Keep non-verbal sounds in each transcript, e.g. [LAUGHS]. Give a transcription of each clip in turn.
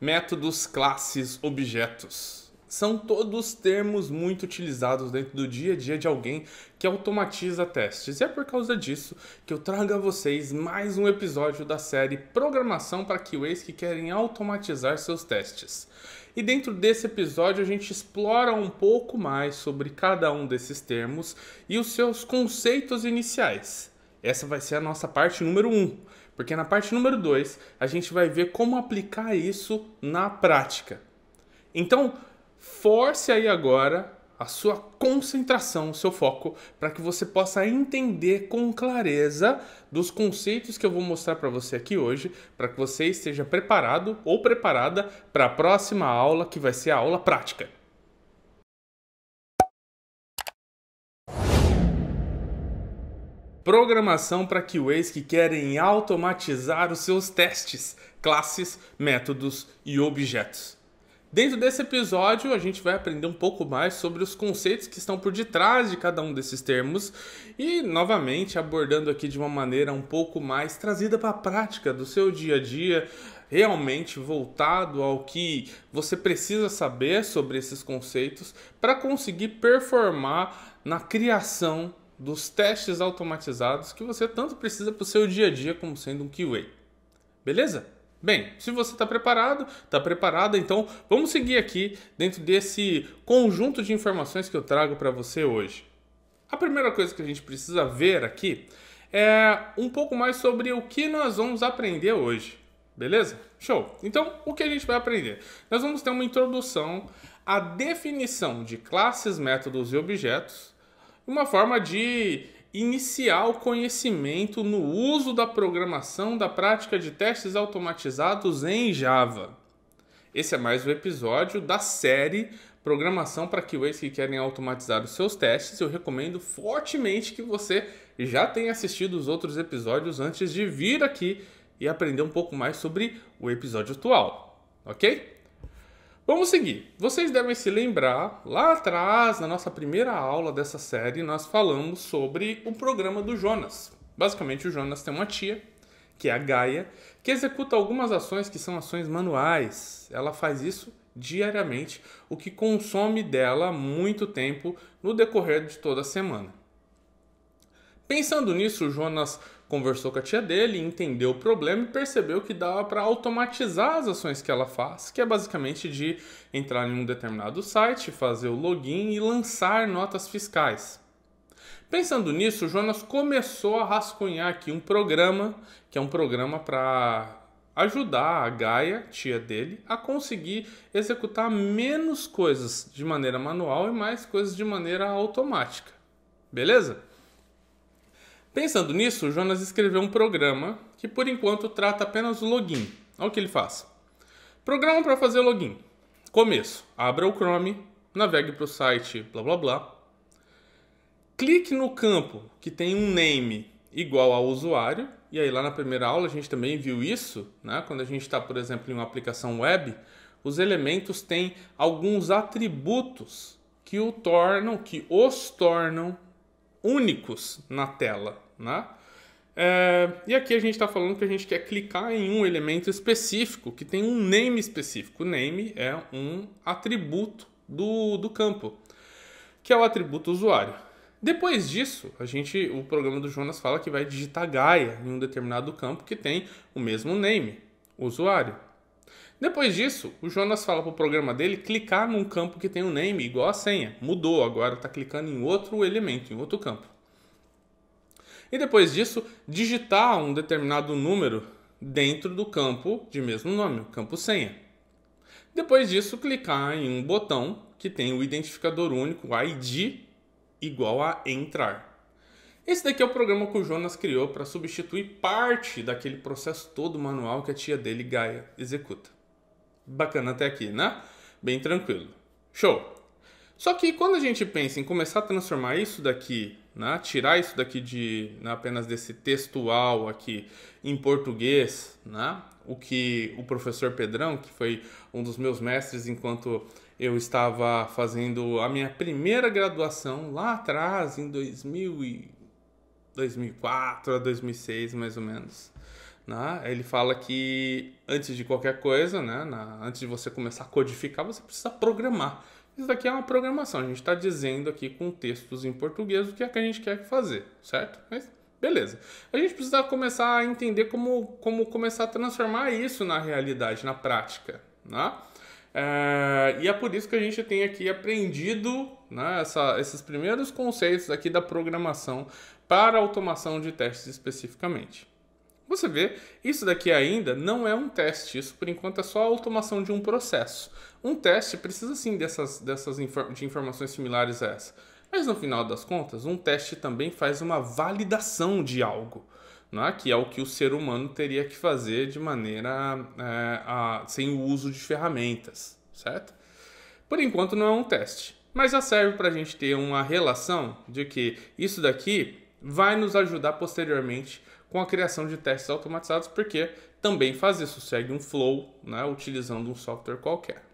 métodos, classes, objetos. São todos termos muito utilizados dentro do dia a dia de alguém que automatiza testes. E é por causa disso que eu trago a vocês mais um episódio da série Programação para QAs que querem automatizar seus testes. E dentro desse episódio a gente explora um pouco mais sobre cada um desses termos e os seus conceitos iniciais. Essa vai ser a nossa parte número 1. Um porque na parte número 2, a gente vai ver como aplicar isso na prática. Então, force aí agora a sua concentração, o seu foco, para que você possa entender com clareza dos conceitos que eu vou mostrar para você aqui hoje, para que você esteja preparado ou preparada para a próxima aula, que vai ser a aula prática. programação para QAs que querem automatizar os seus testes, classes, métodos e objetos. Dentro desse episódio, a gente vai aprender um pouco mais sobre os conceitos que estão por detrás de cada um desses termos e, novamente, abordando aqui de uma maneira um pouco mais trazida para a prática do seu dia a dia, realmente voltado ao que você precisa saber sobre esses conceitos para conseguir performar na criação dos testes automatizados que você tanto precisa para o seu dia a dia como sendo um QA. Beleza? Bem, se você está preparado, está preparada, então vamos seguir aqui dentro desse conjunto de informações que eu trago para você hoje. A primeira coisa que a gente precisa ver aqui é um pouco mais sobre o que nós vamos aprender hoje. Beleza? Show! Então, o que a gente vai aprender? Nós vamos ter uma introdução à definição de classes, métodos e objetos, uma forma de iniciar o conhecimento no uso da programação da prática de testes automatizados em Java. Esse é mais um episódio da série Programação para QAs que querem automatizar os seus testes. Eu recomendo fortemente que você já tenha assistido os outros episódios antes de vir aqui e aprender um pouco mais sobre o episódio atual, ok? Vamos seguir. Vocês devem se lembrar, lá atrás, na nossa primeira aula dessa série, nós falamos sobre o programa do Jonas. Basicamente, o Jonas tem uma tia, que é a Gaia, que executa algumas ações que são ações manuais. Ela faz isso diariamente, o que consome dela muito tempo no decorrer de toda a semana. Pensando nisso, o Jonas conversou com a tia dele, entendeu o problema e percebeu que dava para automatizar as ações que ela faz, que é basicamente de entrar em um determinado site, fazer o login e lançar notas fiscais. Pensando nisso, Jonas começou a rascunhar aqui um programa, que é um programa para ajudar a Gaia, tia dele, a conseguir executar menos coisas de maneira manual e mais coisas de maneira automática. Beleza? Pensando nisso, Jonas escreveu um programa que por enquanto trata apenas o login. Olha o que ele faz. Programa para fazer login. Começo. Abra o Chrome, navegue para o site blá blá blá. Clique no campo que tem um name igual ao usuário. E aí lá na primeira aula a gente também viu isso, né? Quando a gente está, por exemplo, em uma aplicação web, os elementos têm alguns atributos que o tornam, que os tornam únicos na tela né? É, e aqui a gente está falando que a gente quer clicar em um elemento específico que tem um name específico. O name é um atributo do, do campo, que é o atributo usuário. Depois disso, a gente, o programa do Jonas fala que vai digitar Gaia em um determinado campo que tem o mesmo name, usuário. Depois disso, o Jonas fala para o programa dele clicar num campo que tem o um name igual a senha. Mudou agora, está clicando em outro elemento, em outro campo e depois disso digitar um determinado número dentro do campo de mesmo nome, campo senha. Depois disso, clicar em um botão que tem o identificador único ID igual a entrar. Esse daqui é o programa que o Jonas criou para substituir parte daquele processo todo manual que a tia dele, Gaia, executa. Bacana até aqui, né? Bem tranquilo. Show! Só que quando a gente pensa em começar a transformar isso daqui né? tirar isso daqui de né, apenas desse textual aqui em português, né? o que o professor Pedrão, que foi um dos meus mestres enquanto eu estava fazendo a minha primeira graduação lá atrás, em 2000 e 2004 a 2006, mais ou menos. Né? Ele fala que antes de qualquer coisa, né? Na, antes de você começar a codificar, você precisa programar. Isso daqui é uma programação. A gente está dizendo aqui com textos em português o que é que a gente quer fazer, certo? Mas beleza. A gente precisa começar a entender como, como começar a transformar isso na realidade, na prática, né? É, e é por isso que a gente tem aqui aprendido né, essa, esses primeiros conceitos aqui da programação para automação de testes especificamente. Você vê, isso daqui ainda não é um teste, isso por enquanto é só a automação de um processo. Um teste precisa sim dessas, dessas de informações similares a essa. Mas no final das contas, um teste também faz uma validação de algo, né? que é o que o ser humano teria que fazer de maneira é, a, sem o uso de ferramentas, certo? Por enquanto não é um teste, mas já serve para a gente ter uma relação de que isso daqui vai nos ajudar posteriormente com a criação de testes automatizados, porque também faz isso, segue um flow, né? utilizando um software qualquer.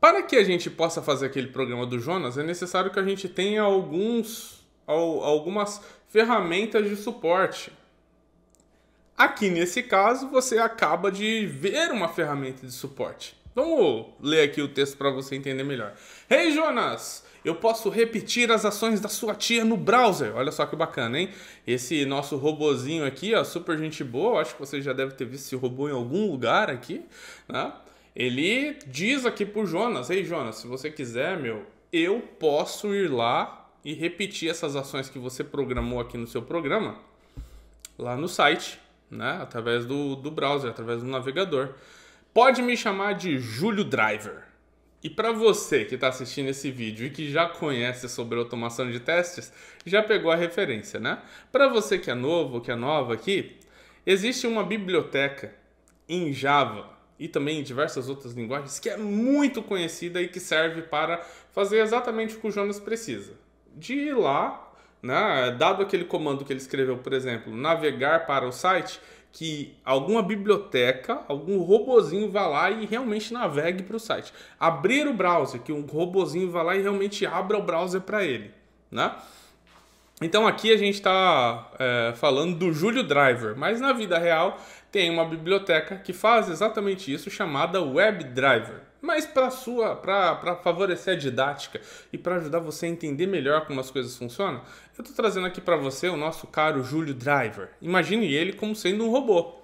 Para que a gente possa fazer aquele programa do Jonas, é necessário que a gente tenha alguns, algumas ferramentas de suporte. Aqui nesse caso, você acaba de ver uma ferramenta de suporte. Vamos ler aqui o texto para você entender melhor. Hey Jonas, eu posso repetir as ações da sua tia no browser. Olha só que bacana, hein? Esse nosso robozinho aqui, ó, super gente boa. Acho que você já deve ter visto esse robô em algum lugar aqui, né? Ele diz aqui pro Jonas: Ei, Jonas, se você quiser, meu, eu posso ir lá e repetir essas ações que você programou aqui no seu programa lá no site, né? Através do, do browser, através do navegador. Pode me chamar de Júlio Driver. E para você que está assistindo esse vídeo e que já conhece sobre automação de testes, já pegou a referência, né? Para você que é novo, que é nova aqui, existe uma biblioteca em Java e também em diversas outras linguagens, que é muito conhecida e que serve para fazer exatamente o que o Jonas precisa. De ir lá, né, dado aquele comando que ele escreveu, por exemplo, navegar para o site, que alguma biblioteca, algum robozinho vá lá e realmente navegue para o site. Abrir o browser, que um robozinho vá lá e realmente abra o browser para ele. Né? Então aqui a gente está é, falando do Júlio Driver, mas na vida real tem uma biblioteca que faz exatamente isso, chamada WebDriver. Mas para sua, para favorecer a didática e para ajudar você a entender melhor como as coisas funcionam, eu estou trazendo aqui para você o nosso caro Júlio Driver. Imagine ele como sendo um robô.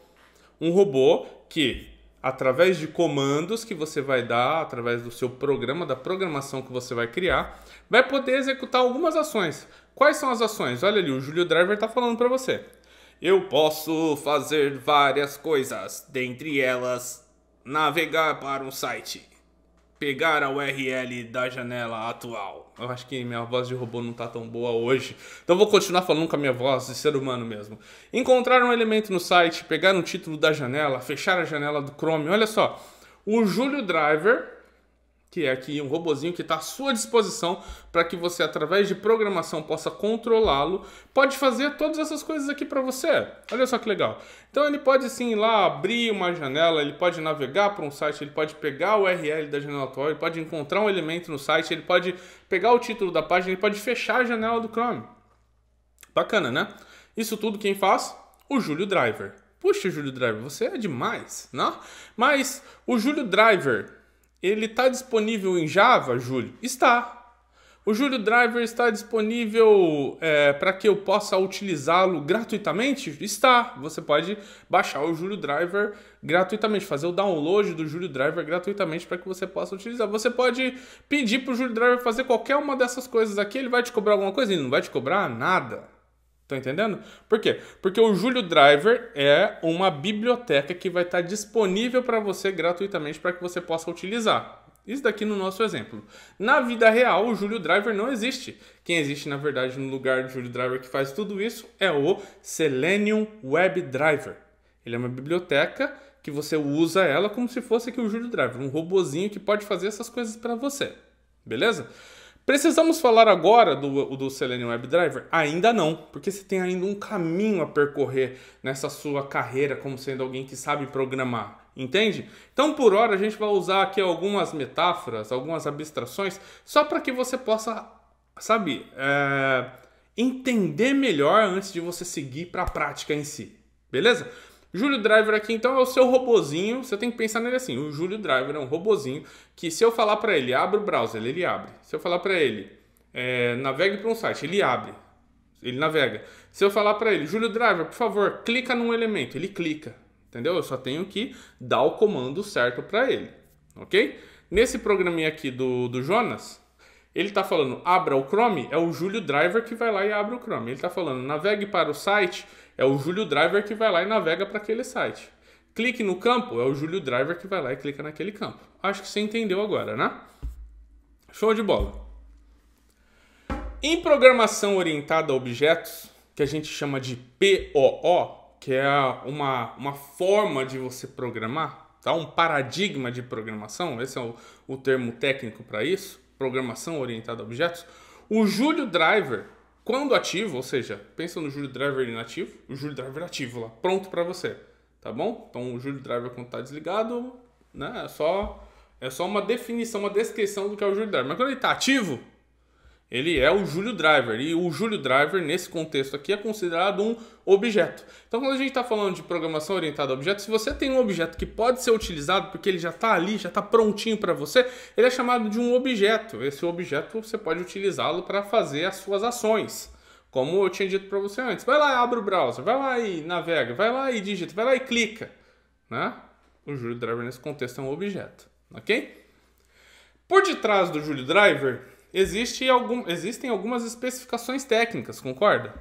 Um robô que através de comandos que você vai dar, através do seu programa, da programação que você vai criar, vai poder executar algumas ações. Quais são as ações? Olha ali, o Júlio Driver está falando para você. Eu posso fazer várias coisas, dentre elas, navegar para um site, pegar a URL da janela atual. Eu acho que minha voz de robô não tá tão boa hoje, então vou continuar falando com a minha voz de ser humano mesmo. Encontrar um elemento no site, pegar um título da janela, fechar a janela do Chrome. Olha só, o Júlio Driver que é aqui um robozinho que está à sua disposição para que você, através de programação, possa controlá-lo, pode fazer todas essas coisas aqui para você. Olha só que legal. Então ele pode sim lá abrir uma janela, ele pode navegar para um site, ele pode pegar o URL da janela atual, ele pode encontrar um elemento no site, ele pode pegar o título da página, ele pode fechar a janela do Chrome. Bacana, né? Isso tudo quem faz? O Júlio Driver. Puxa, Júlio Driver, você é demais, não? Né? Mas o Júlio Driver ele está disponível em Java, Júlio? Está. O Júlio Driver está disponível é, para que eu possa utilizá-lo gratuitamente? Está. Você pode baixar o Júlio Driver gratuitamente, fazer o download do Júlio Driver gratuitamente para que você possa utilizar. Você pode pedir para o Júlio Driver fazer qualquer uma dessas coisas aqui, ele vai te cobrar alguma coisa? Ele não vai te cobrar nada. Tá entendendo? Por quê? Porque o Julio Driver é uma biblioteca que vai estar tá disponível para você gratuitamente para que você possa utilizar. Isso daqui no nosso exemplo. Na vida real, o Julio Driver não existe. Quem existe, na verdade, no lugar do Julio Driver que faz tudo isso é o Selenium Web Driver. Ele é uma biblioteca que você usa ela como se fosse aqui o Julio Driver, um robozinho que pode fazer essas coisas para você. Beleza? Precisamos falar agora do, do Selenium WebDriver? Ainda não, porque você tem ainda um caminho a percorrer nessa sua carreira como sendo alguém que sabe programar, entende? Então, por hora, a gente vai usar aqui algumas metáforas, algumas abstrações, só para que você possa, sabe, é, entender melhor antes de você seguir para a prática em si, beleza? Júlio Driver aqui então é o seu robozinho, você tem que pensar nele assim, o Júlio Driver é um robozinho que se eu falar para ele, abre o browser, ele abre. Se eu falar para ele, é, navegue para um site, ele abre. Ele navega. Se eu falar para ele, Júlio Driver, por favor, clica num elemento, ele clica. Entendeu? Eu só tenho que dar o comando certo para ele, ok? Nesse programinha aqui do, do Jonas, ele está falando abra o Chrome, é o Júlio Driver que vai lá e abre o Chrome. Ele está falando navegue para o site, é o Júlio Driver que vai lá e navega para aquele site. Clique no campo, é o Júlio Driver que vai lá e clica naquele campo. Acho que você entendeu agora, né? Show de bola. Em programação orientada a objetos, que a gente chama de POO, que é uma, uma forma de você programar, tá? um paradigma de programação, esse é o, o termo técnico para isso, programação orientada a objetos, o Júlio Driver quando ativo, ou seja, pensa no Julio Driver inativo, o Julio Driver ativo lá, pronto para você, tá bom? Então o Julio Driver quando está desligado, né, é só é só uma definição, uma descrição do que é o Julio Driver. Mas quando ele está ativo, ele é o Júlio Driver. E o Júlio Driver, nesse contexto aqui, é considerado um objeto. Então, quando a gente está falando de programação orientada a objetos, se você tem um objeto que pode ser utilizado porque ele já está ali, já está prontinho para você, ele é chamado de um objeto. Esse objeto você pode utilizá-lo para fazer as suas ações. Como eu tinha dito para você antes. Vai lá e abre o browser, vai lá e navega, vai lá e digita, vai lá e clica. Né? O Júlio Driver, nesse contexto, é um objeto. Ok? Por detrás do Júlio Driver existe algum, existem algumas especificações técnicas, concorda?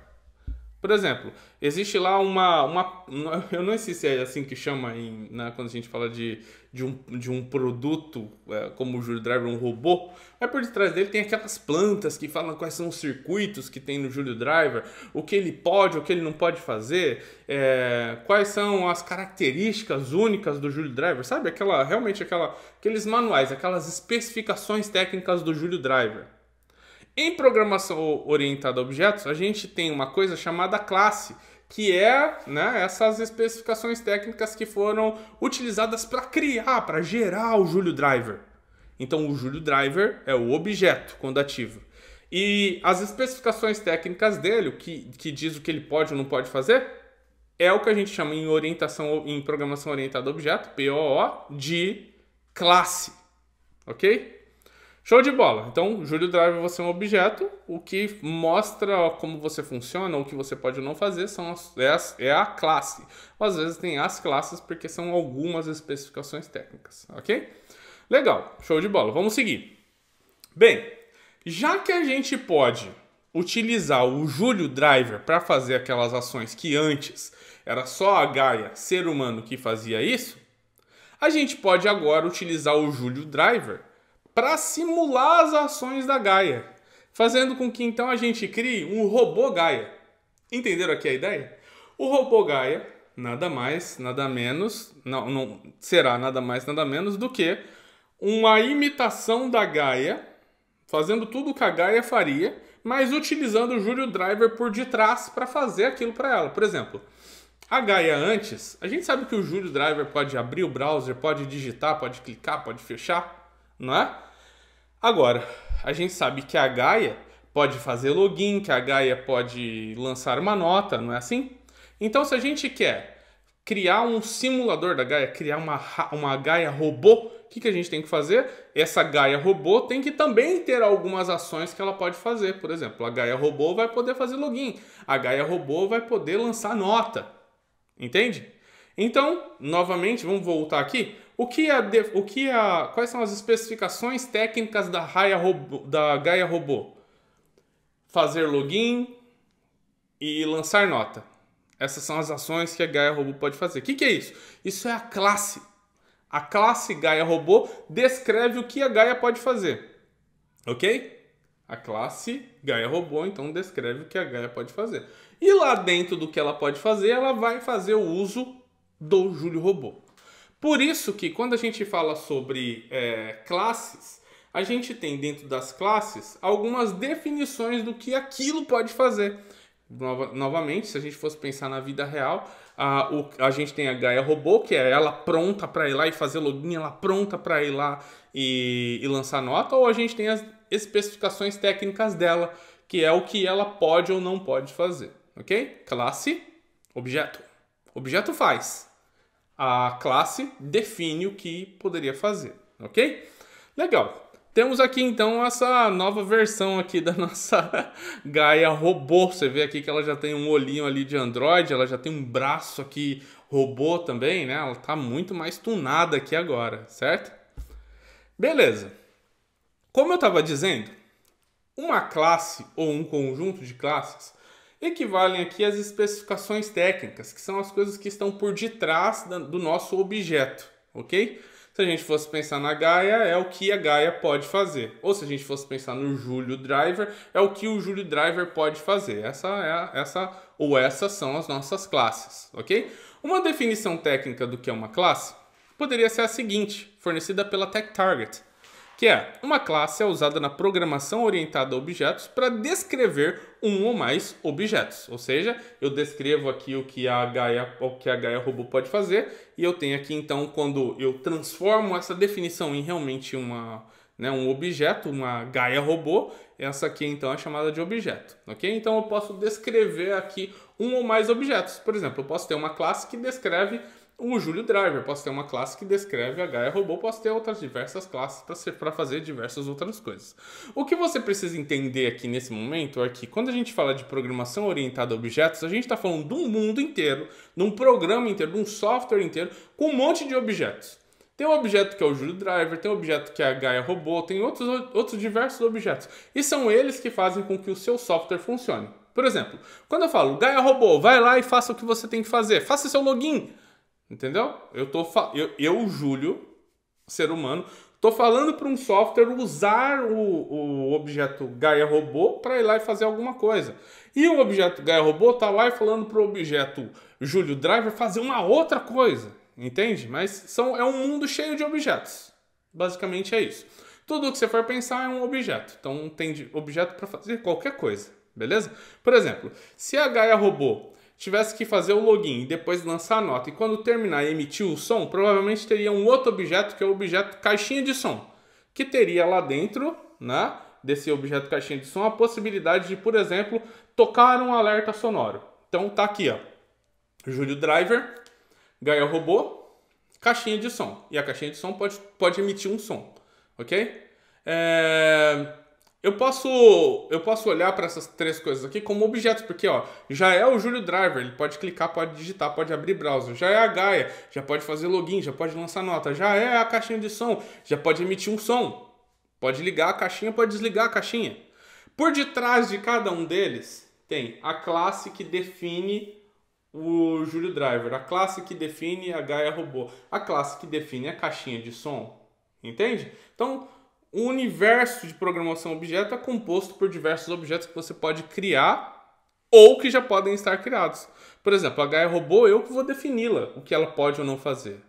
Por exemplo, existe lá uma, uma, uma, Eu não sei se é assim que chama em, né, quando a gente fala de, de, um, de um produto é, como o Júlio Driver, um robô. Mas por detrás dele tem aquelas plantas que falam quais são os circuitos que tem no Júlio Driver, o que ele pode, o que ele não pode fazer, é, quais são as características únicas do Júlio Driver, sabe? Aquela, realmente aquela, aqueles manuais, aquelas especificações técnicas do Júlio Driver. Em programação orientada a objetos, a gente tem uma coisa chamada classe, que é né, essas especificações técnicas que foram utilizadas para criar, para gerar o Julio Driver. Então, o Julio Driver é o objeto quando ativo. E as especificações técnicas dele, o que, que diz o que ele pode ou não pode fazer, é o que a gente chama em orientação em programação orientada a objeto, POO, de classe. OK? Show de bola. Então, Júlio Driver você é um objeto, o que mostra como você funciona, o que você pode não fazer, são as, é, as, é, a classe. Às vezes tem as classes porque são algumas especificações técnicas, ok? Legal, show de bola. Vamos seguir. Bem, já que a gente pode utilizar o Júlio Driver para fazer aquelas ações que antes era só a Gaia, ser humano, que fazia isso, a gente pode agora utilizar o Júlio Driver para simular as ações da Gaia, fazendo com que então a gente crie um robô Gaia. Entenderam aqui a ideia? O robô Gaia, nada mais, nada menos, não, não será nada mais, nada menos do que uma imitação da Gaia, fazendo tudo o que a Gaia faria, mas utilizando o Júlio Driver por detrás para fazer aquilo para ela. Por exemplo, a Gaia antes, a gente sabe que o Júlio Driver pode abrir o browser, pode digitar, pode clicar, pode fechar não é? Agora, a gente sabe que a Gaia pode fazer login, que a Gaia pode lançar uma nota, não é assim? Então, se a gente quer criar um simulador da Gaia, criar uma, uma Gaia robô, o que, que a gente tem que fazer? Essa Gaia robô tem que também ter algumas ações que ela pode fazer. Por exemplo, a Gaia robô vai poder fazer login, a Gaia robô vai poder lançar nota, entende? Então, novamente, vamos voltar aqui o que é a, o que é a, quais são as especificações técnicas da, Gaia Robô, da Gaia Robô? Fazer login e lançar nota. Essas são as ações que a Gaia Robô pode fazer. O que, que é isso? Isso é a classe. A classe Gaia Robô descreve o que a Gaia pode fazer. Ok? A classe Gaia Robô, então, descreve o que a Gaia pode fazer. E lá dentro do que ela pode fazer, ela vai fazer o uso do Júlio Robô. Por isso que quando a gente fala sobre é, classes, a gente tem dentro das classes algumas definições do que aquilo pode fazer. Nova, novamente, se a gente fosse pensar na vida real, a, o, a gente tem a Gaia Robô, que é ela pronta para ir lá e fazer login, ela pronta para ir lá e, e lançar nota, ou a gente tem as especificações técnicas dela, que é o que ela pode ou não pode fazer, ok? Classe, objeto. Objeto faz, a classe define o que poderia fazer, ok? Legal. Temos aqui então essa nova versão aqui da [LAUGHS] nossa Gaia robô. Você vê aqui que ela já tem um olhinho ali de Android, ela já tem um braço aqui robô também, né? Ela tá muito mais tunada aqui agora, certo? Beleza. Como eu estava dizendo, uma classe ou um conjunto de classes equivalem aqui às especificações técnicas, que são as coisas que estão por detrás do nosso objeto, ok? Se a gente fosse pensar na Gaia, é o que a Gaia pode fazer. Ou se a gente fosse pensar no Júlio Driver, é o que o Júlio Driver pode fazer. Essa é a, essa ou essas são as nossas classes, ok? Uma definição técnica do que é uma classe poderia ser a seguinte, fornecida pela TechTarget que é uma classe é usada na programação orientada a objetos para descrever um ou mais objetos. Ou seja, eu descrevo aqui o que a Gaia, o que a Gaia Robô pode fazer, e eu tenho aqui então quando eu transformo essa definição em realmente uma, né, um objeto, uma Gaia Robô, essa aqui então é chamada de objeto, ok? Então eu posso descrever aqui um ou mais objetos. Por exemplo, eu posso ter uma classe que descreve o Júlio Driver. Posso ter uma classe que descreve a Gaia é Robô, posso ter outras diversas classes para fazer diversas outras coisas. O que você precisa entender aqui nesse momento é que quando a gente fala de programação orientada a objetos, a gente está falando de um mundo inteiro, de um programa inteiro, de um software inteiro, com um monte de objetos. Tem um objeto que é o Júlio Driver, tem um objeto que é a Gaia é Robô, tem outros, outros diversos objetos. E são eles que fazem com que o seu software funcione. Por exemplo, quando eu falo Gaia Robô, vai lá e faça o que você tem que fazer, faça seu login. Entendeu? Eu, tô eu, eu, Júlio, ser humano, tô falando para um software usar o, o objeto Gaia Robô para ir lá e fazer alguma coisa. E o objeto Gaia Robô tá lá e falando para o objeto Júlio Driver fazer uma outra coisa. Entende? Mas são, é um mundo cheio de objetos. Basicamente é isso. Tudo que você for pensar é um objeto. Então tem objeto para fazer qualquer coisa, beleza? Por exemplo, se a Gaia Robô tivesse que fazer o login e depois lançar a nota, e quando terminar e emitir o som, provavelmente teria um outro objeto, que é o objeto caixinha de som, que teria lá dentro, né, desse objeto caixinha de som, a possibilidade de, por exemplo, tocar um alerta sonoro. Então tá aqui, ó. Júlio Driver, Gaia Robô, caixinha de som. E a caixinha de som pode, pode emitir um som, ok? É... Eu posso, eu posso olhar para essas três coisas aqui como objetos, porque ó, já é o Júlio Driver, ele pode clicar, pode digitar, pode abrir browser. Já é a Gaia, já pode fazer login, já pode lançar nota. Já é a caixinha de som, já pode emitir um som. Pode ligar a caixinha, pode desligar a caixinha. Por detrás de cada um deles tem a classe que define o Júlio Driver, a classe que define a Gaia Robô, a classe que define a caixinha de som. Entende? Então, o universo de programação objeto é composto por diversos objetos que você pode criar ou que já podem estar criados. Por exemplo, a Gaia Robô, eu que vou defini-la, o que ela pode ou não fazer.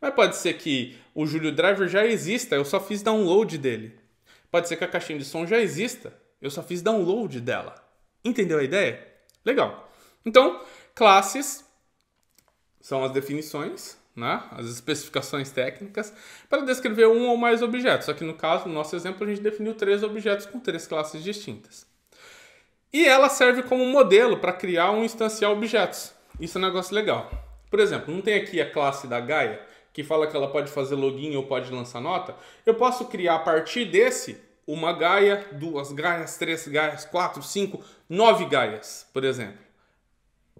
Mas pode ser que o Julio Driver já exista, eu só fiz download dele. Pode ser que a caixinha de som já exista, eu só fiz download dela. Entendeu a ideia? Legal. Então, classes são as definições né? as especificações técnicas, para descrever um ou mais objetos. Aqui no caso, no nosso exemplo, a gente definiu três objetos com três classes distintas. E ela serve como modelo para criar um instanciar objetos. Isso é um negócio legal. Por exemplo, não tem aqui a classe da Gaia, que fala que ela pode fazer login ou pode lançar nota. Eu posso criar a partir desse uma Gaia, duas Gaias, três Gaias, quatro, cinco, nove Gaias, por exemplo.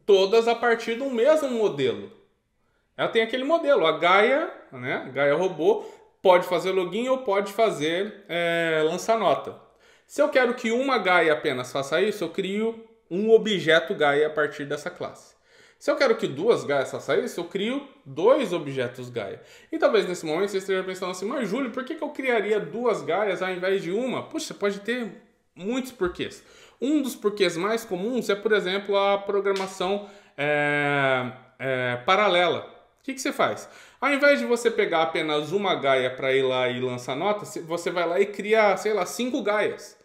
Todas a partir do mesmo modelo. Ela tem aquele modelo, a Gaia, né? Gaia Robô, pode fazer login ou pode fazer é, lançar nota. Se eu quero que uma Gaia apenas faça isso, eu crio um objeto Gaia a partir dessa classe. Se eu quero que duas Gaias façam isso, eu crio dois objetos Gaia. E talvez nesse momento você esteja pensando assim, mas Júlio, por que, que eu criaria duas Gaias ao invés de uma? Puxa, pode ter muitos porquês. Um dos porquês mais comuns é, por exemplo, a programação é, é, paralela. O que, que, você faz? Ao invés de você pegar apenas uma gaia para ir lá e lançar nota, você vai lá e cria, sei lá, cinco gaias.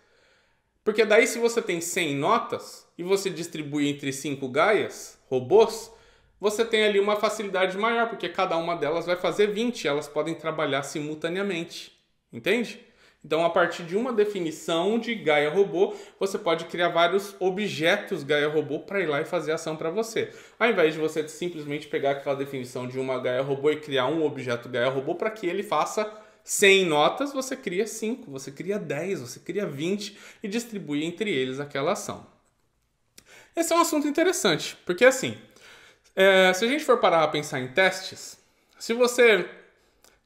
Porque daí se você tem 100 notas e você distribui entre cinco gaias, robôs, você tem ali uma facilidade maior, porque cada uma delas vai fazer 20, elas podem trabalhar simultaneamente. Entende? Então, a partir de uma definição de Gaia Robô, você pode criar vários objetos Gaia Robô para ir lá e fazer ação para você. Ao invés de você simplesmente pegar aquela definição de uma Gaia Robô e criar um objeto Gaia Robô para que ele faça 100 notas, você cria 5, você cria 10, você cria 20 e distribui entre eles aquela ação. Esse é um assunto interessante, porque assim, é, se a gente for parar a pensar em testes, se você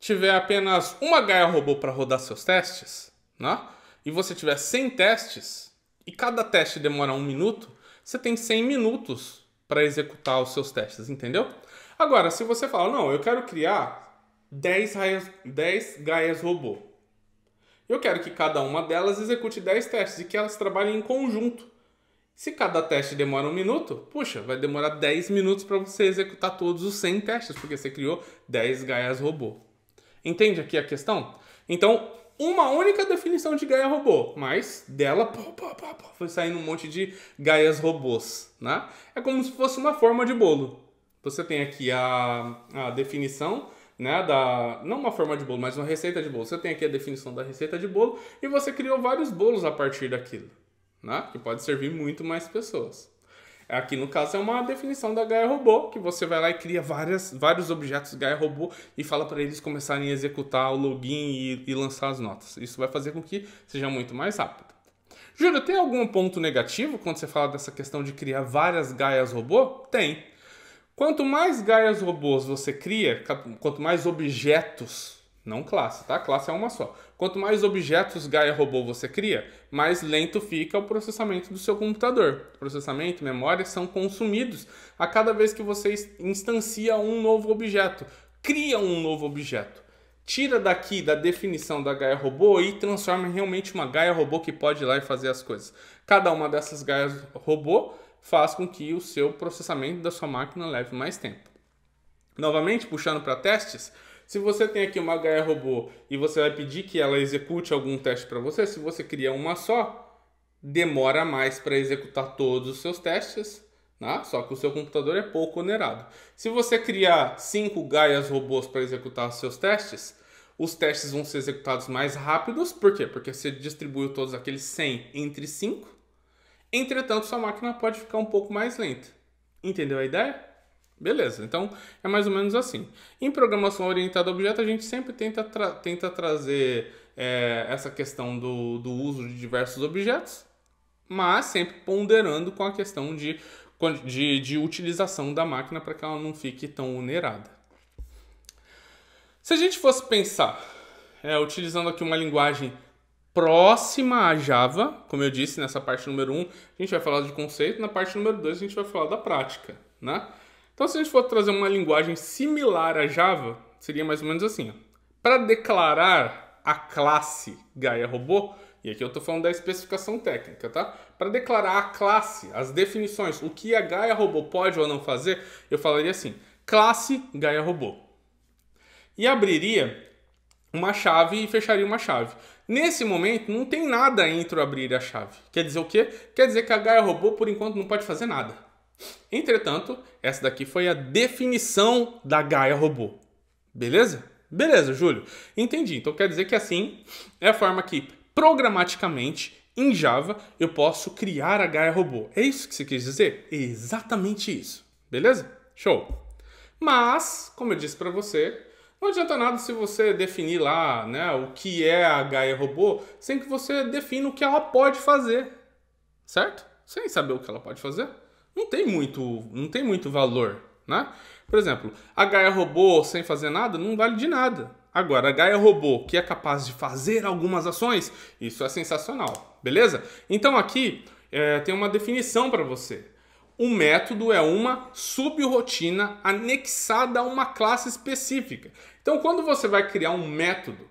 tiver apenas uma Gaia Robô para rodar seus testes, né? e você tiver 100 testes, e cada teste demora um minuto, você tem 100 minutos para executar os seus testes, entendeu? Agora, se você fala, não, eu quero criar 10, raios, 10 Gaias Robô, eu quero que cada uma delas execute 10 testes e que elas trabalhem em conjunto. Se cada teste demora um minuto, puxa, vai demorar 10 minutos para você executar todos os 100 testes, porque você criou 10 Gaias Robô. Entende aqui a questão? Então, uma única definição de Gaia robô, mas dela pô, pô, pô, pô, foi saindo um monte de Gaias robôs, né? É como se fosse uma forma de bolo. Você tem aqui a, a definição, né, da não uma forma de bolo, mas uma receita de bolo. Você tem aqui a definição da receita de bolo e você criou vários bolos a partir daquilo, né? Que pode servir muito mais pessoas. Aqui no caso é uma definição da Gaia Robô, que você vai lá e cria várias, vários objetos Gaia Robô e fala para eles começarem a executar o login e, e lançar as notas. Isso vai fazer com que seja muito mais rápido. Júlio, tem algum ponto negativo quando você fala dessa questão de criar várias Gaias Robô? Tem. Quanto mais Gaias Robôs você cria, quanto mais objetos não classe, tá? Classe é uma só. Quanto mais objetos Gaia robô você cria, mais lento fica o processamento do seu computador. Processamento, memória são consumidos a cada vez que você instancia um novo objeto. Cria um novo objeto. Tira daqui da definição da Gaia robô e transforma em realmente uma Gaia robô que pode ir lá e fazer as coisas. Cada uma dessas Gaias robô faz com que o seu processamento da sua máquina leve mais tempo. Novamente, puxando para testes, se você tem aqui uma gaia robô e você vai pedir que ela execute algum teste para você, se você cria uma só, demora mais para executar todos os seus testes, né? só que o seu computador é pouco onerado. Se você criar cinco Gaias robôs para executar os seus testes, os testes vão ser executados mais rápidos, por quê? Porque você distribuiu todos aqueles 100 entre 5, entretanto sua máquina pode ficar um pouco mais lenta. Entendeu a ideia? Beleza, então é mais ou menos assim. Em programação orientada a objeto, a gente sempre tenta, tra tenta trazer é, essa questão do, do uso de diversos objetos, mas sempre ponderando com a questão de, de, de utilização da máquina para que ela não fique tão onerada. Se a gente fosse pensar, é, utilizando aqui uma linguagem próxima a Java, como eu disse nessa parte número 1, um, a gente vai falar de conceito, na parte número 2 a gente vai falar da prática, né? Então, se a gente for trazer uma linguagem similar a Java, seria mais ou menos assim. Para declarar a classe Gaia Robô, e aqui eu estou falando da especificação técnica, tá? Para declarar a classe, as definições, o que a Gaia Robô pode ou não fazer, eu falaria assim: classe Gaia Robô. E abriria uma chave e fecharia uma chave. Nesse momento, não tem nada entre abrir a chave. Quer dizer o quê? Quer dizer que a Gaia Robô, por enquanto, não pode fazer nada. Entretanto, essa daqui foi a definição da Gaia robô. Beleza? Beleza, Júlio. Entendi. Então quer dizer que assim é a forma que programaticamente em Java eu posso criar a Gaia robô. É isso que você quis dizer? exatamente isso. Beleza? Show. Mas, como eu disse para você, não adianta nada se você definir lá, né, o que é a Gaia robô, sem que você defina o que ela pode fazer. Certo? Sem saber o que ela pode fazer não tem muito, não tem muito valor, né? Por exemplo, a Gaia robô sem fazer nada não vale de nada. Agora, a Gaia robô que é capaz de fazer algumas ações, isso é sensacional, beleza? Então aqui é, tem uma definição para você. O método é uma subrotina anexada a uma classe específica. Então, quando você vai criar um método,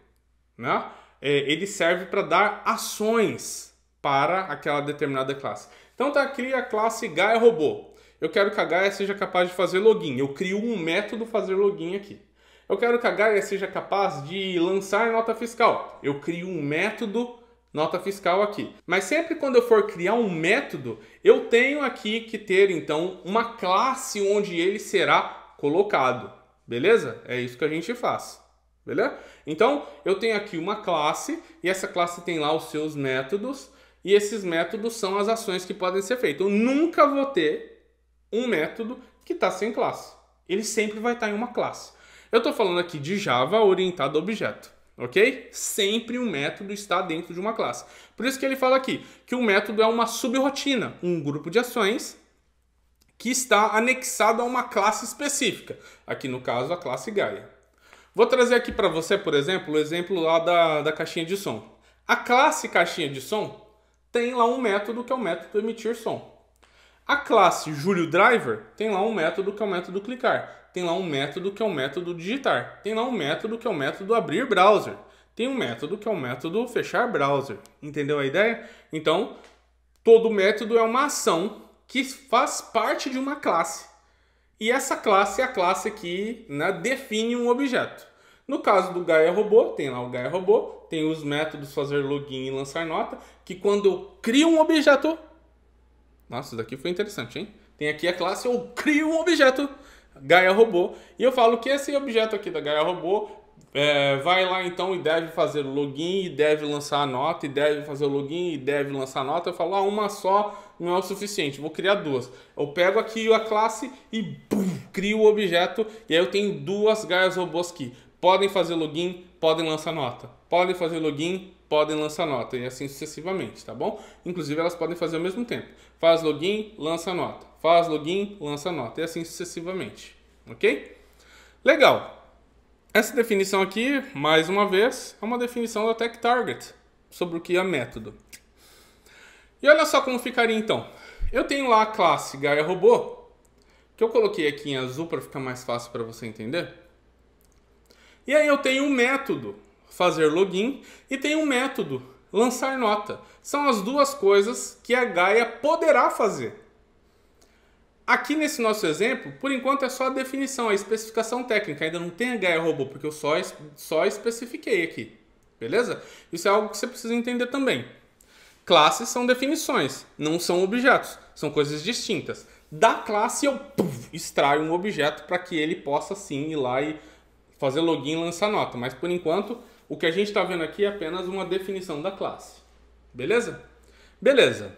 né, é, ele serve para dar ações para aquela determinada classe. Então tá, aqui a classe Gaia Robô. Eu quero que a Gaia seja capaz de fazer login. Eu crio um método fazer login aqui. Eu quero que a Gaia seja capaz de lançar nota fiscal. Eu crio um método nota fiscal aqui. Mas sempre quando eu for criar um método, eu tenho aqui que ter então uma classe onde ele será colocado. Beleza? É isso que a gente faz. Beleza? Então, eu tenho aqui uma classe e essa classe tem lá os seus métodos e esses métodos são as ações que podem ser feitas. Eu nunca vou ter um método que está sem classe. Ele sempre vai estar tá em uma classe. Eu estou falando aqui de Java orientado a objeto, ok? Sempre um método está dentro de uma classe. Por isso que ele fala aqui que o método é uma subrotina, um grupo de ações que está anexado a uma classe específica. Aqui no caso, a classe Gaia. Vou trazer aqui para você, por exemplo, o exemplo lá da, da caixinha de som. A classe caixinha de som tem lá um método que é o método emitir som. A classe Júlio Driver tem lá um método que é o método clicar, tem lá um método que é o método digitar, tem lá um método que é o método abrir browser, tem um método que é o método fechar browser. Entendeu a ideia? Então, todo método é uma ação que faz parte de uma classe. E essa classe é a classe que né, define um objeto. No caso do Gaia Robô, tem lá o Gaia Robô, tem os métodos fazer login e lançar nota, que quando eu crio um objeto... Nossa, isso daqui foi interessante, hein? Tem aqui a classe eu crio um objeto, Gaia Robô, e eu falo que esse objeto aqui da Gaia Robô é, vai lá então e deve fazer o login, e deve lançar a nota, e deve fazer o login, e deve lançar a nota. Eu falo, ah, uma só não é o suficiente, vou criar duas. Eu pego aqui a classe e bum, crio o objeto, e aí eu tenho duas gaias robôs aqui podem fazer login, podem lançar nota. Podem fazer login, podem lançar nota e assim sucessivamente, tá bom? Inclusive elas podem fazer ao mesmo tempo. Faz login, lança nota. Faz login, lança nota e assim sucessivamente, ok? Legal. Essa definição aqui, mais uma vez, é uma definição da Tech Target sobre o que é método. E olha só como ficaria então. Eu tenho lá a classe Gaia Robô, que eu coloquei aqui em azul para ficar mais fácil para você entender. E aí eu tenho um método, fazer login, e tenho um método, lançar nota. São as duas coisas que a Gaia poderá fazer. Aqui nesse nosso exemplo, por enquanto é só a definição, a especificação técnica. Ainda não tem a Gaia Robô, porque eu só, só especifiquei aqui. Beleza? Isso é algo que você precisa entender também. Classes são definições, não são objetos, são coisas distintas. Da classe eu puf, extraio um objeto para que ele possa sim ir lá e fazer login e lançar nota. Mas por enquanto, o que a gente está vendo aqui é apenas uma definição da classe. Beleza? Beleza.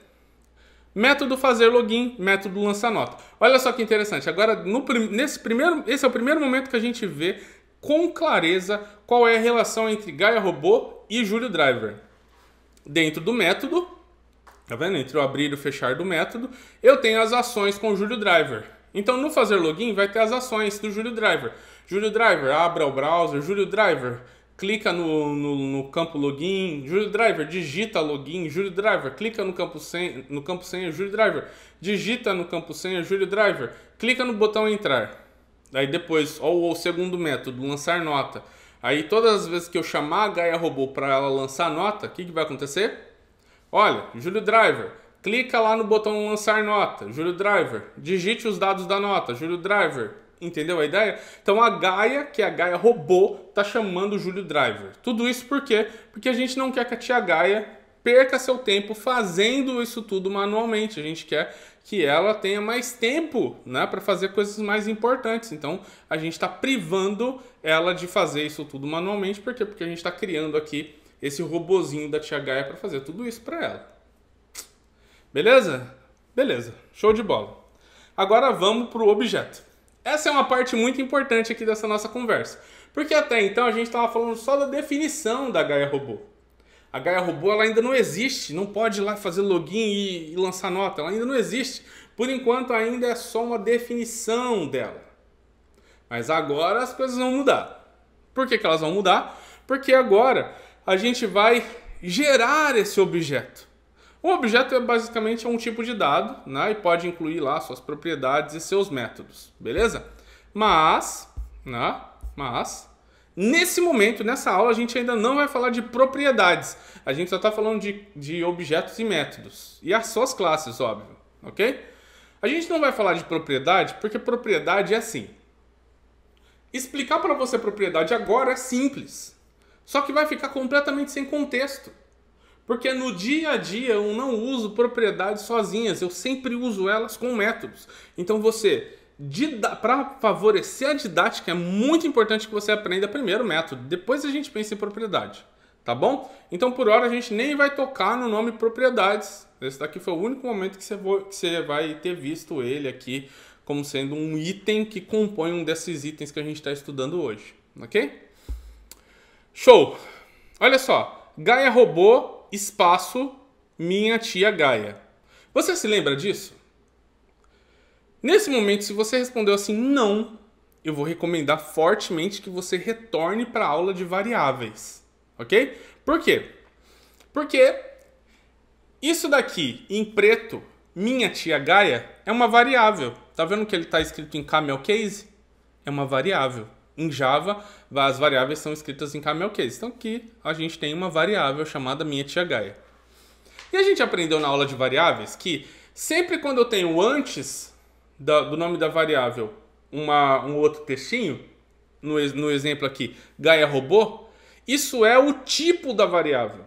Método fazer login, método lançar nota. Olha só que interessante. Agora, no, nesse primeiro, esse é o primeiro momento que a gente vê com clareza qual é a relação entre Gaia Robô e Júlio Driver. Dentro do método, tá vendo? Entre o abrir e o fechar do método, eu tenho as ações com o Júlio Driver. Então, no fazer login, vai ter as ações do Júlio Driver. Júlio Driver, abra o browser, Júlio Driver, clica no, no, no, campo login, Júlio Driver, digita login, Júlio Driver, clica no campo senha, no campo senha, Júlio Driver, digita no campo senha, Júlio Driver, clica no botão entrar. Aí depois, ou o segundo método, lançar nota. Aí todas as vezes que eu chamar a Gaia Robô para ela lançar nota, o que, que vai acontecer? Olha, Júlio Driver, clica lá no botão lançar nota. Júlio Driver, digite os dados da nota. Júlio Driver, Entendeu a ideia? Então a Gaia, que é a Gaia robô, tá chamando o Júlio Driver. Tudo isso por quê? Porque a gente não quer que a tia Gaia perca seu tempo fazendo isso tudo manualmente. A gente quer que ela tenha mais tempo né, para fazer coisas mais importantes. Então a gente está privando ela de fazer isso tudo manualmente. Por quê? Porque a gente está criando aqui esse robozinho da tia Gaia para fazer tudo isso para ela. Beleza? Beleza. Show de bola. Agora vamos para o objeto. Essa é uma parte muito importante aqui dessa nossa conversa. Porque até então a gente estava falando só da definição da Gaia Robô. A Gaia Robô ela ainda não existe, não pode ir lá fazer login e, e lançar nota, ela ainda não existe. Por enquanto ainda é só uma definição dela. Mas agora as coisas vão mudar. Por que, que elas vão mudar? Porque agora a gente vai gerar esse objeto. O objeto é basicamente um tipo de dado né, e pode incluir lá suas propriedades e seus métodos, beleza? Mas, né, mas, nesse momento, nessa aula, a gente ainda não vai falar de propriedades. A gente só está falando de, de objetos e métodos. E as suas classes, óbvio, ok? A gente não vai falar de propriedade porque propriedade é assim. Explicar para você propriedade agora é simples, só que vai ficar completamente sem contexto. Porque no dia a dia eu não uso propriedades sozinhas, eu sempre uso elas com métodos. Então você, para favorecer a didática, é muito importante que você aprenda primeiro o método, depois a gente pensa em propriedade. Tá bom? Então por hora a gente nem vai tocar no nome propriedades. Esse daqui foi o único momento que você vai ter visto ele aqui como sendo um item que compõe um desses itens que a gente está estudando hoje. Ok? Show! Olha só, Gaia Robô espaço minha tia Gaia. Você se lembra disso? Nesse momento, se você respondeu assim não, eu vou recomendar fortemente que você retorne para a aula de variáveis, ok? Por quê? Porque isso daqui em preto, minha tia Gaia, é uma variável. Tá vendo que ele está escrito em camel case? É uma variável em Java, as variáveis são escritas em camel case. Então aqui a gente tem uma variável chamada minha tia Gaia. E a gente aprendeu na aula de variáveis que sempre quando eu tenho antes do nome da variável uma, um outro textinho, no, no exemplo aqui, Gaia robô, isso é o tipo da variável.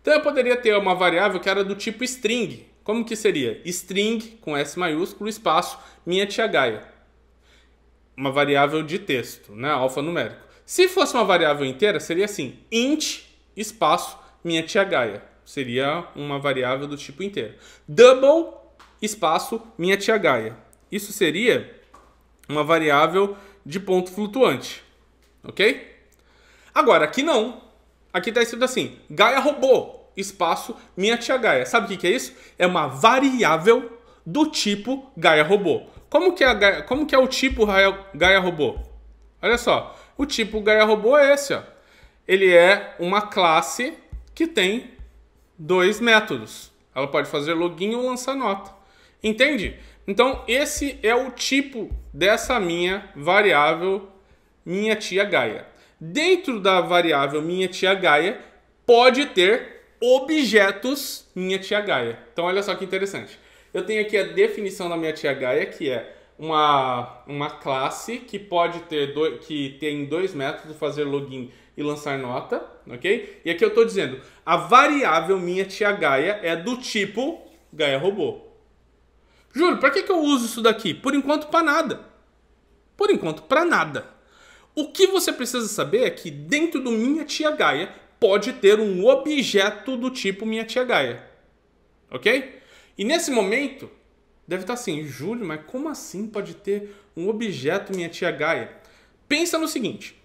Então eu poderia ter uma variável que era do tipo string. Como que seria? String com S maiúsculo espaço minha tia Gaia uma variável de texto, né? alfanumérico. Se fosse uma variável inteira, seria assim, int espaço minha tia Gaia. Seria uma variável do tipo inteiro. Double espaço minha tia Gaia. Isso seria uma variável de ponto flutuante, ok? Agora, aqui não. Aqui está escrito assim, Gaia robô, espaço minha tia Gaia. Sabe o que, que é isso? É uma variável do tipo Gaia robô. Como que, é Gaia, como que é o tipo Gaia Robô? Olha só, o tipo Gaia Robô é esse, ó. Ele é uma classe que tem dois métodos. Ela pode fazer login ou lançar nota. Entende? Então, esse é o tipo dessa minha variável minha tia Gaia. Dentro da variável minha tia Gaia, pode ter objetos minha tia Gaia. Então, olha só que interessante. Eu tenho aqui a definição da minha tia Gaia, que é uma, uma classe que pode ter dois, que tem dois métodos, fazer login e lançar nota, ok? E aqui eu estou dizendo, a variável minha tia Gaia é do tipo Gaia robô. Júlio, para que, que eu uso isso daqui? Por enquanto, para nada. Por enquanto, para nada. O que você precisa saber é que dentro do minha tia Gaia pode ter um objeto do tipo minha tia Gaia, ok? E nesse momento, deve estar assim, Júlio, mas como assim pode ter um objeto, minha tia Gaia? Pensa no seguinte.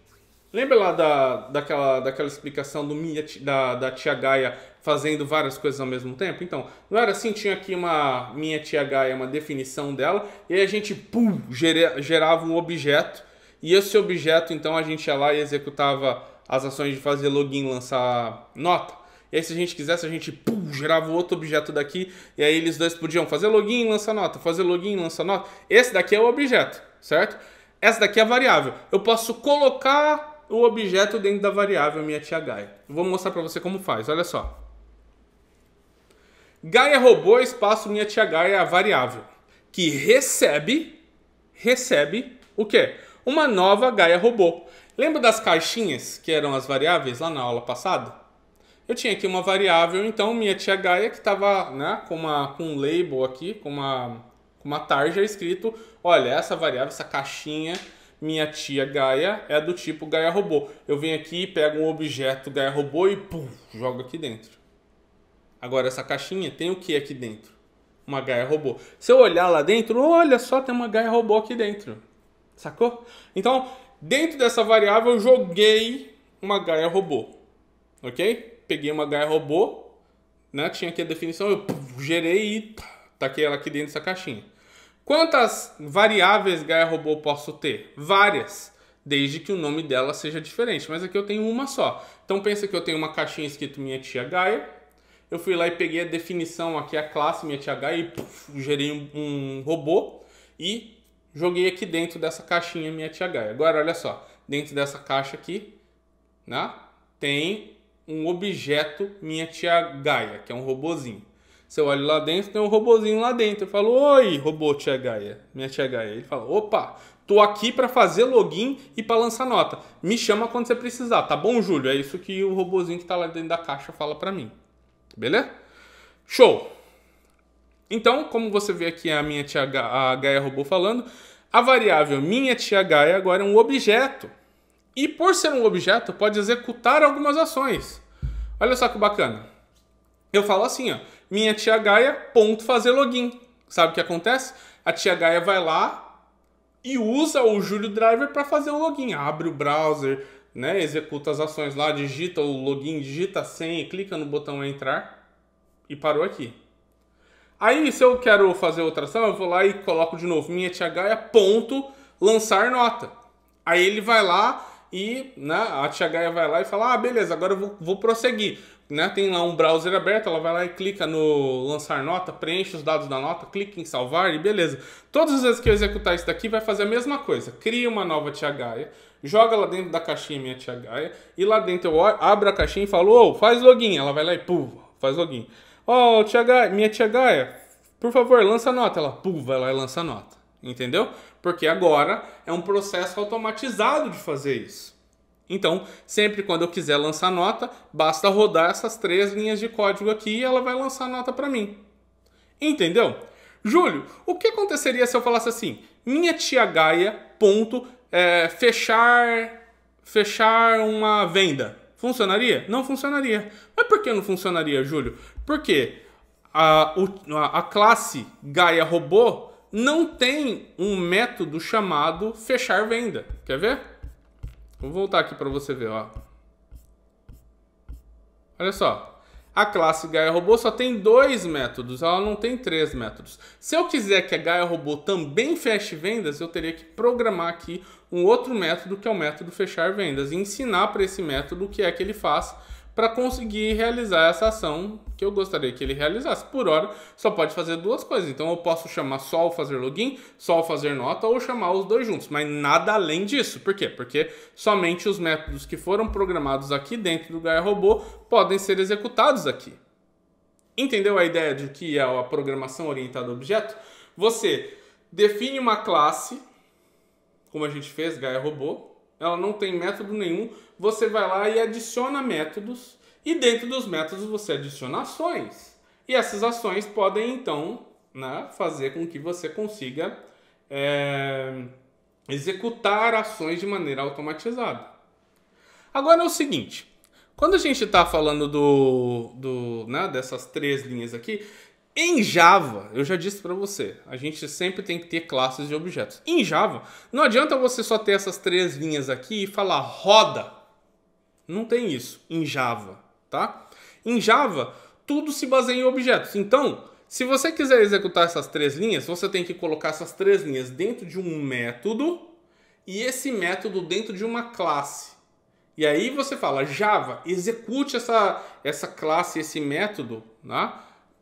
Lembra lá da, daquela, daquela explicação do minha, da, da tia Gaia fazendo várias coisas ao mesmo tempo? Então, não era assim? Tinha aqui uma minha tia Gaia, uma definição dela, e aí a gente pum, gerava um objeto, e esse objeto, então, a gente ia lá e executava as ações de fazer login, lançar nota. E aí, se a gente quisesse, a gente pum, gerava outro objeto daqui. E aí, eles dois podiam fazer login, lança nota, fazer login, lança nota. Esse daqui é o objeto, certo? Essa daqui é a variável. Eu posso colocar o objeto dentro da variável minha tia Gaia. vou mostrar para você como faz, olha só. Gaia robô espaço minha tia Gaia é a variável que recebe recebe o quê? Uma nova Gaia robô. Lembra das caixinhas que eram as variáveis lá na aula passada? eu tinha aqui uma variável, então minha tia Gaia, que estava né, com, com um label aqui, com uma, com uma tarja escrito, olha, essa variável, essa caixinha, minha tia Gaia é do tipo Gaia Robô. Eu venho aqui, pego um objeto Gaia Robô e pum, jogo aqui dentro. Agora, essa caixinha tem o que aqui dentro? Uma Gaia Robô. Se eu olhar lá dentro, olha só, tem uma Gaia Robô aqui dentro. Sacou? Então, dentro dessa variável, eu joguei uma Gaia Robô. Ok? peguei uma gaia robô, né? Tinha aqui a definição, eu gerei e taquei ela aqui dentro dessa caixinha. Quantas variáveis Gaia Robô posso ter? Várias, desde que o nome dela seja diferente. Mas aqui eu tenho uma só. Então pensa que eu tenho uma caixinha escrito minha tia Gaia. Eu fui lá e peguei a definição aqui, a classe minha tia Gaia e gerei um, um robô e joguei aqui dentro dessa caixinha minha tia Gaia. Agora olha só, dentro dessa caixa aqui, né, tem um objeto minha tia Gaia, que é um robozinho. Se eu olho lá dentro, tem um robozinho lá dentro. Eu falo, oi, robô tia Gaia, minha tia Gaia. Ele fala, opa, tô aqui para fazer login e para lançar nota. Me chama quando você precisar, tá bom, Júlio? É isso que o robozinho que tá lá dentro da caixa fala para mim. Beleza? Show! Então, como você vê aqui a minha tia Gaia, a Gaia robô falando, a variável minha tia Gaia agora é um objeto e por ser um objeto, pode executar algumas ações. Olha só que bacana. Eu falo assim, ó, minha tia Gaia, ponto fazer login. Sabe o que acontece? A tia Gaia vai lá e usa o Julio Driver para fazer o login. Abre o browser, né, executa as ações lá, digita o login, digita a senha, clica no botão entrar e parou aqui. Aí, se eu quero fazer outra ação, eu vou lá e coloco de novo minha tia Gaia, ponto, lançar nota. Aí ele vai lá, e né, a tia Gaia vai lá e fala: Ah, beleza, agora eu vou, vou prosseguir. Né, tem lá um browser aberto, ela vai lá e clica no lançar nota, preenche os dados da nota, clica em salvar e beleza. Todas as vezes que eu executar isso daqui, vai fazer a mesma coisa. Cria uma nova tia Gaia, joga lá dentro da caixinha minha tia Gaia, e lá dentro eu abro a caixinha e falo: Ô, oh, faz login. Ela vai lá e pum, faz login. Ó, oh, tia Gaia, minha tia Gaia, por favor, lança nota. Ela pum, vai lá e lança nota. Entendeu? porque agora é um processo automatizado de fazer isso. Então, sempre quando eu quiser lançar nota, basta rodar essas três linhas de código aqui e ela vai lançar nota para mim. Entendeu? Júlio, o que aconteceria se eu falasse assim? Minha tia Gaia, ponto, é, fechar, fechar uma venda. Funcionaria? Não funcionaria. Mas por que não funcionaria, Júlio? Porque a, a classe Gaia Robô não tem um método chamado fechar venda. Quer ver? Vou voltar aqui para você ver, ó. Olha só. A classe Gaia Robô só tem dois métodos, ela não tem três métodos. Se eu quiser que a Gaia Robô também feche vendas, eu teria que programar aqui um outro método, que é o método fechar vendas, e ensinar para esse método o que é que ele faz para conseguir realizar essa ação que eu gostaria que ele realizasse. Por hora, só pode fazer duas coisas. Então, eu posso chamar só o fazer login, só o fazer nota ou chamar os dois juntos, mas nada além disso. Por quê? Porque somente os métodos que foram programados aqui dentro do Gaia Robô podem ser executados aqui. Entendeu a ideia de que é a programação orientada a objeto? Você define uma classe, como a gente fez, Gaia Robô, ela não tem método nenhum, você vai lá e adiciona métodos, e dentro dos métodos você adiciona ações. E essas ações podem então né, fazer com que você consiga é, executar ações de maneira automatizada. Agora é o seguinte: quando a gente está falando do, do né, dessas três linhas aqui, em Java, eu já disse para você, a gente sempre tem que ter classes de objetos. Em Java, não adianta você só ter essas três linhas aqui e falar roda. Não tem isso em Java, tá? Em Java, tudo se baseia em objetos. Então, se você quiser executar essas três linhas, você tem que colocar essas três linhas dentro de um método e esse método dentro de uma classe. E aí você fala Java, execute essa, essa classe, esse método, né?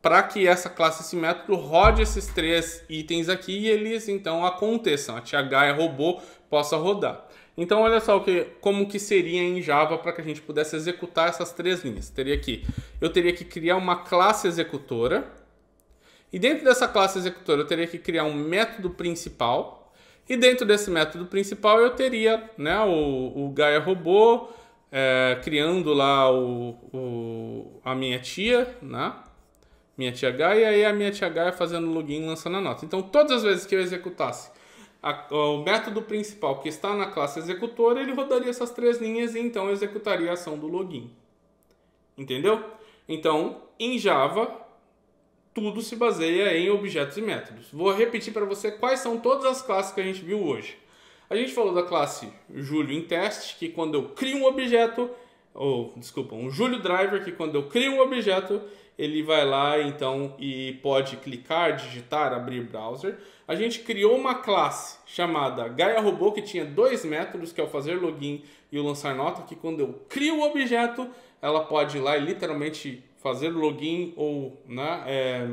para que essa classe esse método rode esses três itens aqui e eles então aconteçam. A tia Gaia robô possa rodar. Então olha só que, como que seria em Java para que a gente pudesse executar essas três linhas. Teria que eu teria que criar uma classe executora e dentro dessa classe executora eu teria que criar um método principal e dentro desse método principal eu teria né, o, o Gaia robô é, criando lá o, o, a minha tia, né? minha tia Gaia e a minha tia Gaia fazendo login lançando a nota. Então, todas as vezes que eu executasse a, o método principal que está na classe executora, ele rodaria essas três linhas e então executaria a ação do login. Entendeu? Então, em Java, tudo se baseia em objetos e métodos. Vou repetir para você quais são todas as classes que a gente viu hoje. A gente falou da classe Julio em teste, que quando eu crio um objeto, ou desculpa, um Julio driver, que quando eu crio um objeto, ele vai lá então e pode clicar, digitar, abrir browser. A gente criou uma classe chamada Gaia Robô que tinha dois métodos, que é o fazer login e o lançar nota, que quando eu crio o objeto, ela pode ir lá e literalmente fazer login ou né, é,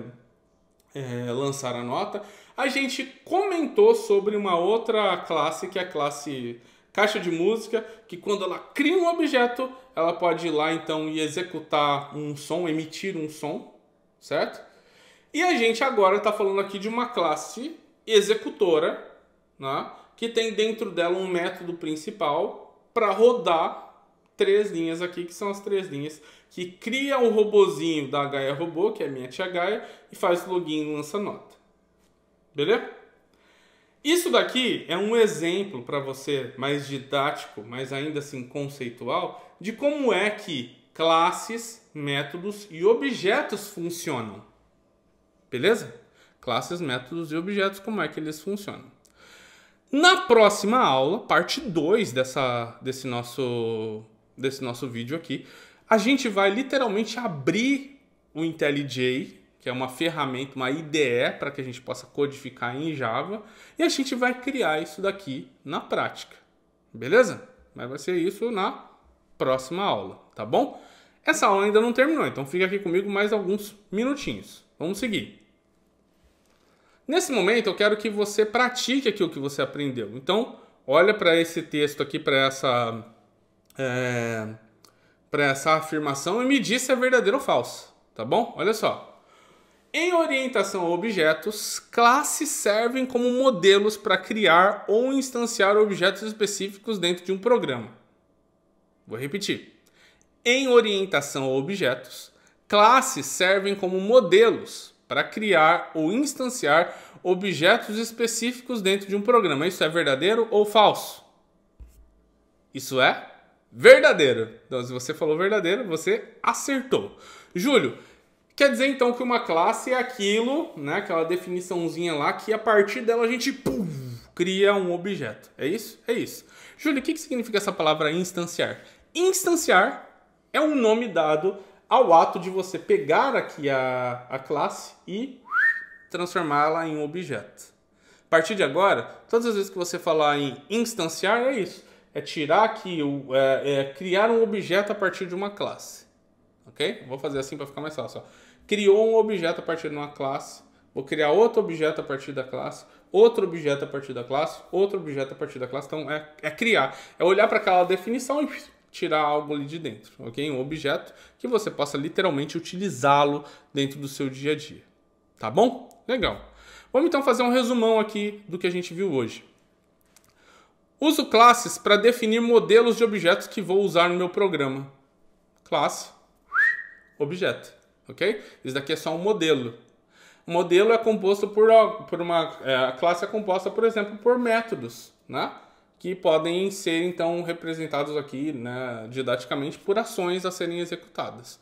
é, lançar a nota. A gente comentou sobre uma outra classe, que é a classe caixa de música, que quando ela cria um objeto, ela pode ir lá então e executar um som, emitir um som, certo? E a gente agora está falando aqui de uma classe executora, né, que tem dentro dela um método principal para rodar três linhas aqui, que são as três linhas que cria o um robozinho da Gaia Robô, que é a minha tia Gaia, e faz login e lança nota. Beleza? Isso daqui é um exemplo para você mais didático, mas ainda assim conceitual, de como é que classes, métodos e objetos funcionam. Beleza? Classes, métodos e objetos, como é que eles funcionam. Na próxima aula, parte 2 dessa, desse, nosso, desse nosso vídeo aqui, a gente vai literalmente abrir o IntelliJ que é uma ferramenta, uma IDE para que a gente possa codificar em Java, e a gente vai criar isso daqui na prática. Beleza? Mas vai ser isso na próxima aula, tá bom? Essa aula ainda não terminou, então fica aqui comigo mais alguns minutinhos. Vamos seguir. Nesse momento, eu quero que você pratique aqui o que você aprendeu. Então, olha para esse texto aqui, para essa, é, para essa afirmação e me diz se é verdadeiro ou falso, tá bom? Olha só. Em orientação a objetos, classes servem como modelos para criar ou instanciar objetos específicos dentro de um programa. Vou repetir. Em orientação a objetos, classes servem como modelos para criar ou instanciar objetos específicos dentro de um programa. Isso é verdadeiro ou falso? Isso é verdadeiro. Então, se você falou verdadeiro, você acertou. Júlio, Quer dizer então que uma classe é aquilo, né, aquela definiçãozinha lá que a partir dela a gente pum, cria um objeto. É isso? É isso. Júlio, o que, que significa essa palavra instanciar? Instanciar é um nome dado ao ato de você pegar aqui a, a classe e transformá-la em um objeto. A partir de agora, todas as vezes que você falar em instanciar, é isso. É tirar aqui, é, é criar um objeto a partir de uma classe ok? Vou fazer assim para ficar mais fácil. Ó. Criou um objeto a partir de uma classe, vou criar outro objeto a partir da classe, outro objeto a partir da classe, outro objeto a partir da classe. Então é, é criar, é olhar para aquela definição e tirar algo ali de dentro, ok? Um objeto que você possa literalmente utilizá-lo dentro do seu dia a dia, tá bom? Legal. Vamos então fazer um resumão aqui do que a gente viu hoje. Uso classes para definir modelos de objetos que vou usar no meu programa. Classe objeto, ok? Isso daqui é só um modelo. O modelo é composto por, por uma é, a classe é composta, por exemplo, por métodos, né? Que podem ser então representados aqui, né, didaticamente, por ações a serem executadas.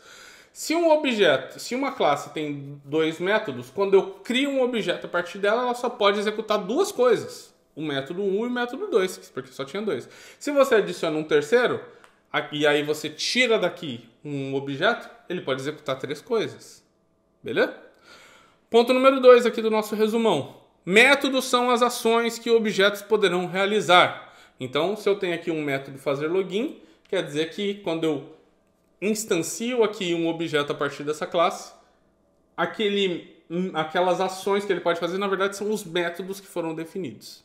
Se um objeto, se uma classe tem dois métodos, quando eu crio um objeto a partir dela, ela só pode executar duas coisas: o método 1 e o método 2, porque só tinha dois. Se você adiciona um terceiro, e aí você tira daqui um objeto, ele pode executar três coisas. Beleza? Ponto número dois aqui do nosso resumão. Métodos são as ações que objetos poderão realizar. Então, se eu tenho aqui um método fazer login, quer dizer que quando eu instancio aqui um objeto a partir dessa classe, aquele, hum, aquelas ações que ele pode fazer, na verdade, são os métodos que foram definidos.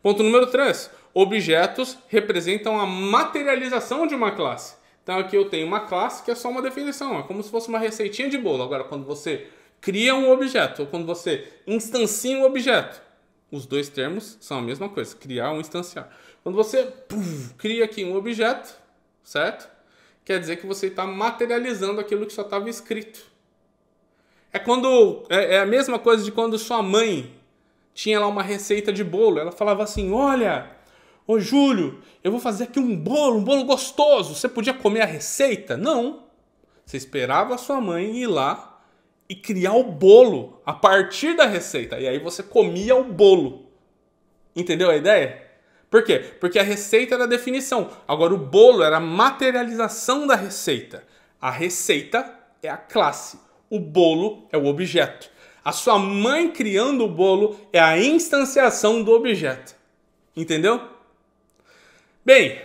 Ponto número 3. Objetos representam a materialização de uma classe. Então aqui eu tenho uma classe que é só uma definição, é como se fosse uma receitinha de bolo. Agora, quando você cria um objeto, ou quando você instancia um objeto, os dois termos são a mesma coisa, criar ou instanciar. Quando você cria aqui um objeto, certo? Quer dizer que você está materializando aquilo que só estava escrito. É quando é, é a mesma coisa de quando sua mãe tinha lá uma receita de bolo. Ela falava assim: Olha, Ô Júlio, eu vou fazer aqui um bolo, um bolo gostoso. Você podia comer a receita? Não. Você esperava a sua mãe ir lá e criar o bolo a partir da receita. E aí você comia o bolo. Entendeu a ideia? Por quê? Porque a receita era a definição. Agora o bolo era a materialização da receita. A receita é a classe. O bolo é o objeto. A sua mãe criando o bolo é a instanciação do objeto. Entendeu? Bem,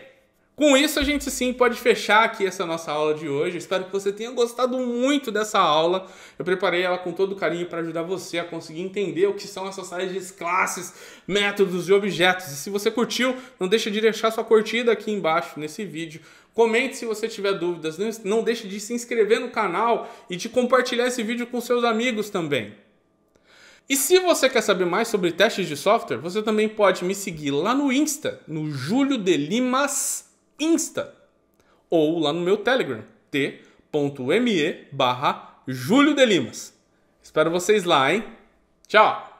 com isso a gente sim pode fechar aqui essa nossa aula de hoje. Espero que você tenha gostado muito dessa aula. Eu preparei ela com todo carinho para ajudar você a conseguir entender o que são essas saídas, de classes, métodos e objetos. E se você curtiu, não deixa de deixar sua curtida aqui embaixo nesse vídeo. Comente se você tiver dúvidas. Não deixe de se inscrever no canal e de compartilhar esse vídeo com seus amigos também. E se você quer saber mais sobre testes de software, você também pode me seguir lá no Insta, no Júlio de Limas Insta, ou lá no meu Telegram, t.me barra Júlio de Limas. Espero vocês lá, hein? Tchau!